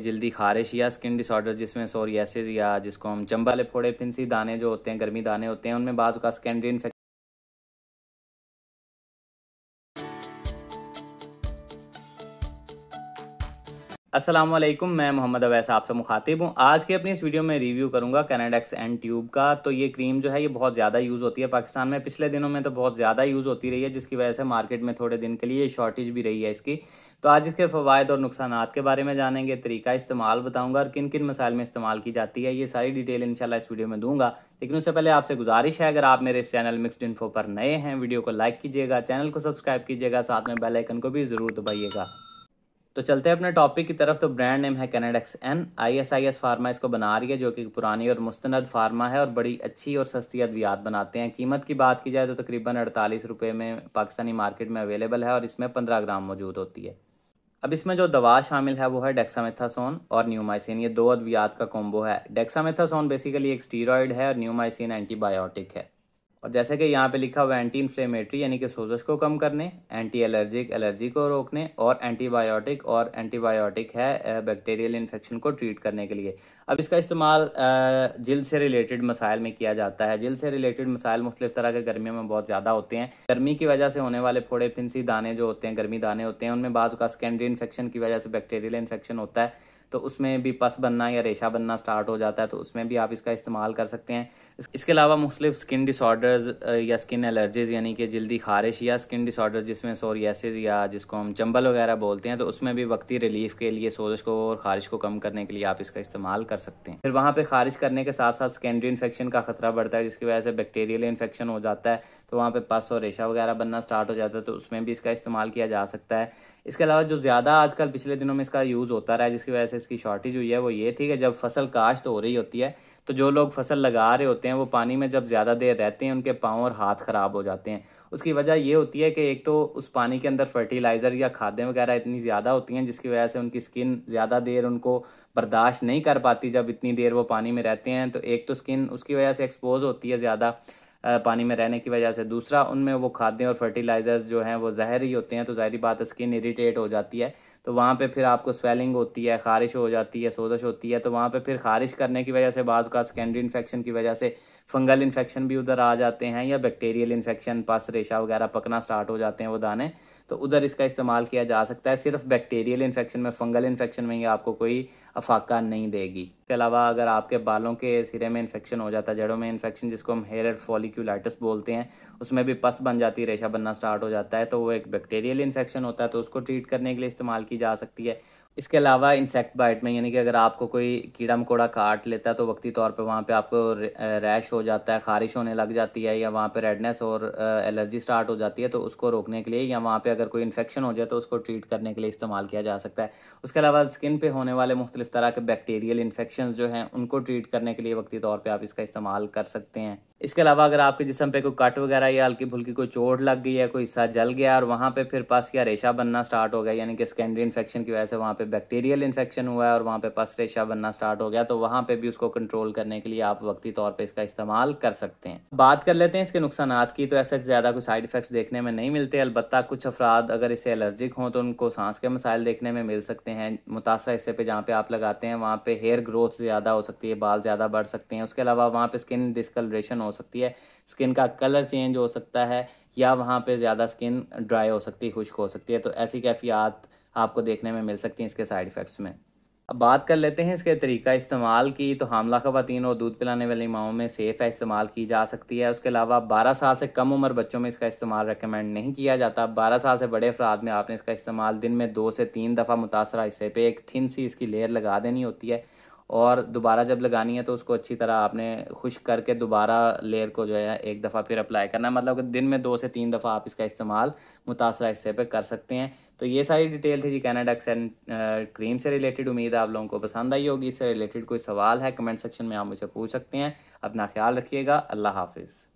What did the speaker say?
जल्दी खारिश या skin disorder जिसमें सोरियासिस या जिसको हम चंबा लिफोड़े फिंसी दाने जो होते हैं गर्मी दाने होते हैं उनमें बाजू का स्कैंडी इन्फेक्शन असलम मैं मोहम्मद अवैस आपसे मुखातिब हूँ आज के अपनी इस वीडियो में रिव्यू करूँगा कैनेडेक्स एंड ट्यूब का तो ये क्रीम जो है ये बहुत ज़्यादा यूज़ होती है पाकिस्तान में पिछले दिनों में तो बहुत ज़्यादा यूज़ होती रही है जिसकी वजह से मार्केट में थोड़े दिन के लिए शॉर्टेज भी रही है इसकी तो आज इसके फ़वाद और नुकसान के बारे में जानेंगे तरीका इस्तेमाल बताऊँगा और किन किन मसाइल में इस्तेमाल की जाती है ये सारी डिटेल इनशाला इस वीडियो में दूँगा लेकिन उससे पहले आपसे गुजारिश है अगर आप मेरे चैनल मिक्सड इन्फो पर नए हैं वीडियो को लाइक कीजिएगा चैनल को सब्सक्राइब कीजिएगा साथ में बेलाइकन को भी ज़रूर दबाइएगा तो चलते हैं अपने टॉपिक की तरफ तो ब्रांड नेम है Canadex N I S I S pharma इसको बना रही है जो कि पुरानी और मुस्तंद फार्मा है और बड़ी अच्छी और सस्ती अद्वियात बनाते हैं कीमत की बात की जाए तो तकरीबन अड़तालीस रुपये में पाकिस्तानी मार्केट में अवेलेबल है और इसमें पंद्रह ग्राम मौजूद होती है अब इसमें जो दवा शामिल है वो है डेक्सामेथासोन और न्यूमाइसिन ये दो अद्वियात का कॉम्बो है डेक्सामेथासोन बेसिकली एक स्टीरॉयड है और न्यूमाइसिन एंटीबायोटिक है और जैसे कि यहाँ पे लिखा हुआ एंटी इन्फ्लेमेटरी यानी कि सोजश को कम करने एंटी एलर्जिक एलर्जी को रोकने और एंटीबायोटिक और एंटीबायोटिक है बैक्टीरियल इन्फेक्शन को ट्रीट करने के लिए अब इसका इस्तेमाल जिल से रिलेटेड मसाइल में किया जाता है जिल से रिलेटेड मसाइल मुख्तलिफ तरह के गर्मियों में बहुत ज़्यादा होते हैं गर्मी की वजह से होने वाले फोड़े फिंसी दाने जो होते हैं गर्मी दाने होते हैं उनमें बाज़ का सेकेंडरी इन्फेक्शन की वजह से बैक्टीरियल इन्फेक्शन होता है तो उसमें भी पस बनना या रेशा बनना स्टार्ट हो जाता है तो उसमें भी आप इसका इस्तेमाल कर सकते हैं इसके अलावा मुख्तलिफ स्किन डिसऑर्डर डिसऑर्डर्स uh, या स्किन एलर्जीज यानी कि जल्दी खारिश या स्किन डिसऑर्डर्स जिसमें सोरियासिस या जिसको हम चंबल वगैरह बोलते हैं तो उसमें भी वक्ती रिलीफ के लिए सोजश को और खारिश को कम करने के लिए आप इसका इस्तेमाल कर सकते हैं फिर वहाँ पर खारिश करने के साथ साथ सेकेंडरी इन्फेक्शन का खतरा बढ़ता है जिसकी वजह से बैक्टीरियल इन्फेक्शन हो जाता है तो वहाँ पर पस और रेशा वगैरह बनना स्टार्ट हो जाता है तो उसमें भी इसका इस्तेमाल किया जा सकता है इसके अलावा जो ज़्यादा आजकल पिछले दिनों में इसका यूज़ होता रहा है जिसकी वजह से इसकी शॉर्टेज हुई है वो ये थी कि जब फसल काश्त हो रही होती है तो जो लोग फसल लगा रहे होते हैं वो पानी में जब ज़्यादा देर रहते हैं उनके पाँव और हाथ ख़राब हो जाते हैं उसकी वजह ये होती है कि एक तो उस पानी के अंदर फर्टिलाइज़र या खादें वगैरह इतनी ज़्यादा होती हैं जिसकी वजह से उनकी स्किन ज़्यादा देर उनको बर्दाश्त नहीं कर पाती जब इतनी देर वो पानी में रहते हैं तो एक तो स्किन उसकी वजह से एक्सपोज होती है ज़्यादा पानी में रहने की वजह से दूसरा उनमें वो खादें और फर्टिलाइज़र्स जो हैं वो जहरी होते हैं तो जहरी बात स्किन इरीटेट हो जाती है तो वहाँ पे फिर आपको स्वेलिंग होती है खारिश हो जाती है सोजश होती है तो वहाँ पे फिर खारिश करने की वजह से बाज़ का सेकेंडरी इन्फेक्शन की वजह से फंगल इन्फेक्शन भी उधर आ जाते हैं या बैक्टीरियल इन्फेक्शन पस रेशा वगैरह पकना स्टार्ट हो जाते हैं वो दाने तो उधर इसका इस्तेमाल किया जा सकता है सिर्फ बैक्टीरियल इन्फेक्शन में फंगल इन्फेक्शन में ही आपको कोई अफाका नहीं देगी इसके अलावा अगर आपके बालों के सिरे में इन्फेक्शन हो जाता है जड़ों में इन्फेक्शन जिसको हम हेयर फॉलिक्यूलाइटिस बोलते हैं उसमें भी पस बन जाती है रेशा बनना स्टार्ट हो जाता है तो वो एक बैक्टीरियल इन्फेक्शन होता है तो उसको ट्रीट करने के लिए इस्तेमाल की जा सकती है इसके अलावा इंसेक्ट बाइट में यानी कि अगर आपको कोई कीड़ा मकोड़ा काट लेता है तो वक्ती तौर पे वहाँ पे आपको रैश हो जाता है ख़ारिश होने लग जाती है या वहाँ पे रेडनेस और एलर्जी स्टार्ट हो जाती है तो उसको रोकने के लिए या वहाँ पे अगर कोई इन्फेक्शन हो जाए तो उसको ट्रीट करने के लिए इस्तेमाल किया जा सकता है उसके अलावा स्किन पर होने वाले मुख्तलिफ तरह के बैक्टीरियल इन्फेक्शन इन्फेक्शन जो हैं उनको ट्रीट करने के लिए वक्ती तौर पे आप इसका इस्तेमाल कर सकते हैं इसके अलावा अगर आपके जिसम पे कोई कट वगैरह या हल्की फुल्की कोई चोट लग गई है कोई हिस्सा जल गया और वहाँ पे फिर पस या रेशा बनना स्टार्ट हो गया यानी कि सेकेंडरी इन्फेक्शन की वजह से वहाँ पे बैक्टीरियल इन्फेक्शन हुआ है और वहाँ पे पस रेशा बनना स्टार्ट हो गया तो वहाँ पे भी उसको कंट्रोल करने के लिए आप वक्ती तौर पर इसका इस्तेमाल कर सकते हैं बात कर लेते हैं इसके नुकसान की तो ऐसे ज़्यादा कोई साइड इफेक्ट्स देखने में नहीं मिलते अलबत् कुछ अफराद अगर इसे एलर्जिक हों तो उनको सांस के मसाइल देखने में मिल सकते हैं मुतासर हिस्से पर जहाँ पर आप लगाते हैं वहाँ पर हेयर ग्रोथ ग्रोथ ज़्यादा हो सकती है बाल ज़्यादा बढ़ सकते हैं उसके अलावा वहाँ पे स्किन डिस्कलरेशन हो सकती है स्किन का कलर चेंज हो सकता है या वहाँ पे ज़्यादा स्किन ड्राई हो सकती है खुश्क हो सकती है तो ऐसी कैफियात आपको देखने में मिल सकती हैं इसके साइड इफ़ेक्ट्स में अब बात कर लेते हैं इसके तरीका इस्तेमाल की तो हामला ख़वान और दूध पिलाने वाली माओं में सेफ़ है इस्तेमाल की जा सकती है उसके अलावा 12 साल से कम उम्र बच्चों में इसका इस्तेमाल रेकमेंड नहीं किया जाता 12 साल से बड़े अफराद में आपने इसका इस्तेमाल दिन में दो से तीन दफ़ा मुतासर हिस्से पर एक थिन सी इसकी लेयर लगा देनी होती है और दोबारा जब लगानी है तो उसको अच्छी तरह आपने खुश करके दोबारा लेयर को जो है एक दफ़ा फिर अप्लाई करना है मतलब कि दिन में दो से तीन दफ़ा आप इसका इस्तेमाल मुतासर हिस्से पर कर सकते हैं तो ये सारी डिटेल थी जी कैनाडा एंड क्रीम से रिलेटेड उम्मीद है आप लोगों को पसंद आई होगी इससे रिलेटेड कोई सवाल है कमेंट सेक्शन में आप मुझे पूछ सकते हैं अपना ख्याल रखिएगा अल्लाह हाफिज़